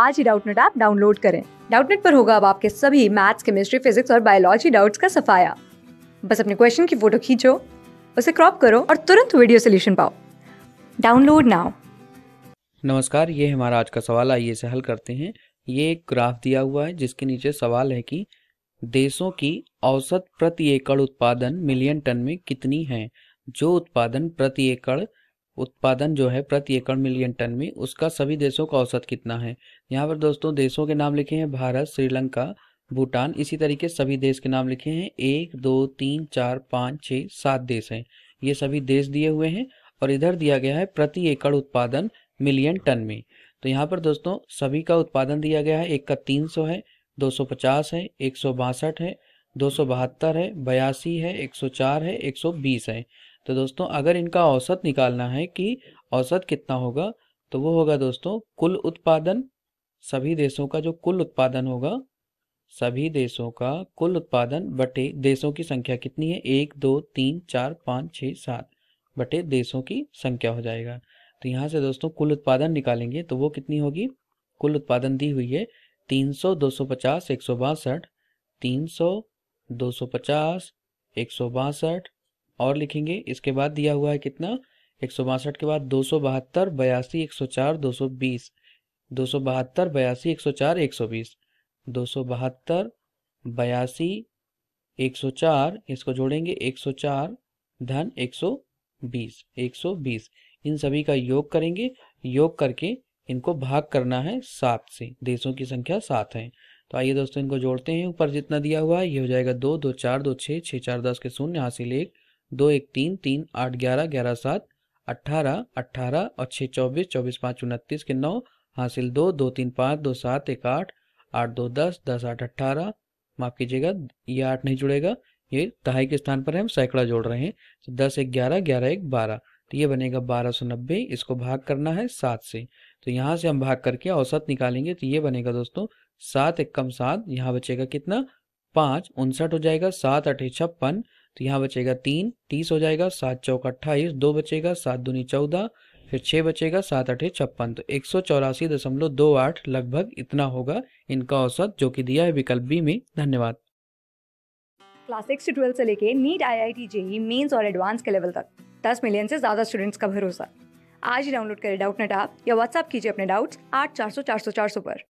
आज ही Doubtnut app download करें डाउटनेट पर होगा अब आपके सभी मैथ्स केमिस्ट्री फिजिक्स और बायोलॉजी डाउट्स का सफाया बस अपने क्वेश्चन की फोटो खींचो उसे क्रॉप करो और तुरंत वीडियो सोल्यूशन पाओ डाउनलोड नाउ नमस्कार ये हमारा आज का सवाल आइए से हल करते हैं ये एक ग्राफ दिया हुआ है जिसके नीचे सवाल है कि देशों की औसत प्रति एकड़ उत्पादन मिलियन टन में कितनी है जो उत्पादन प्रति एकड़ उत्पादन जो है प्रति एकड़ मिलियन टन में उसका सभी देशों का औसत कितना है यहाँ पर दोस्तों देशों के नाम लिखे हैं भारत श्रीलंका भूटान इसी तरीके सभी देश के नाम लिखे हैं एक दो तीन चार पाँच छः सात देश हैं ये सभी देश दिए हुए हैं और इधर दिया गया है प्रति एकड़ उत्पादन मिलियन टन में तो यहाँ पर दोस्तों सभी का उत्पादन दिया गया है एक का तीन सौ है दो सौ पचास है एक सौ बासठ है दो सौ बहत्तर है बयासी है एक सौ चार है एक सौ बीस है तो दोस्तों अगर इनका औसत निकालना है कि औसत कितना होगा तो वो होगा दोस्तों कुल उत्पादन सभी देशों का जो कुल उत्पादन होगा सभी देशों का कुल उत्पादन बटे देशों की संख्या कितनी है एक दो तीन चार पाँच छः सात बटे देशों की संख्या हो जाएगा तो यहाँ से दोस्तों कुल उत्पादन निकालेंगे तो वो कितनी होगी कुल उत्पादन दी हुई है तीन सौ दो सौ पचास एक सौ बासठ तीन सौ दो सौ पचास एक सौ बासठ और लिखेंगे इसके बाद दिया हुआ है कितना एक सौ बासठ के बाद दो सौ बहत्तर बयासी एक सौ चार दो सौ बीस दो सौ बहत्तर बयासी एक सौ चार एक सौ बीस दो सौ बहत्तर बयासी एक सौ चार इसको जोड़ेंगे एक सौ चार धन एक सौ बीस एक सौ बीस इन सभी का योग करेंगे योग करके इनको भाग करना है सात से देशों की संख्या सात है तो आइए दोस्तों इनको जोड़ते हैं ऊपर जितना दिया हुआ है ये हो जाएगा दो दो चार दो छः छः चार दस के शून्य हासिल एक दो एक तीन तीन आठ ग्यारह ग्यारह सात अट्ठारह अट्ठारह और छः चौबीस चौबीस पाँच उनतीस के नौ हासिल दो दो तीन पाँच दो सात एक आठ आठ दो दस दस आठ अट्ठारह माफ़ कीजिएगा ये आठ नहीं जुड़ेगा ये दहाई के स्थान पर हम सैकड़ा जोड़ रहे हैं तो दस एक ग्यारह ग्यारह एक बारह तो ये बनेगा बारह सौ नब्बे इसको भाग करना है सात से तो यहाँ से हम भाग करके औसत निकालेंगे तो ये बनेगा दोस्तों सात एक कम सात यहाँ बचेगा कितना पाँच उनसठ हो जाएगा सात अठे छप्पन तो यहाँ बचेगा तीन तीस हो जाएगा सात चौक अट्ठाईस दो बचेगा सात दूनी चौदह फिर छः बचेगा सात अठे छप्पन तो एक सौ चौरासी दशमलव दो आठ लगभग इतना होगा इनका औसत जो कि दिया है विकल्प बी में धन्यवाद क्लास सिक्स से ट्वेल्थ से लेके NEET I I T JEE Mains और एडवांस के लेवल तक दस मिलियन से ज़्यादा स्टूडेंट्स का भरोसा आज ही डाउनलोड करें डाउट नेट आप या व्हाट्सअप कीजिए अपने डाउट्स आठ चार सौ चार सौ चार सौ पर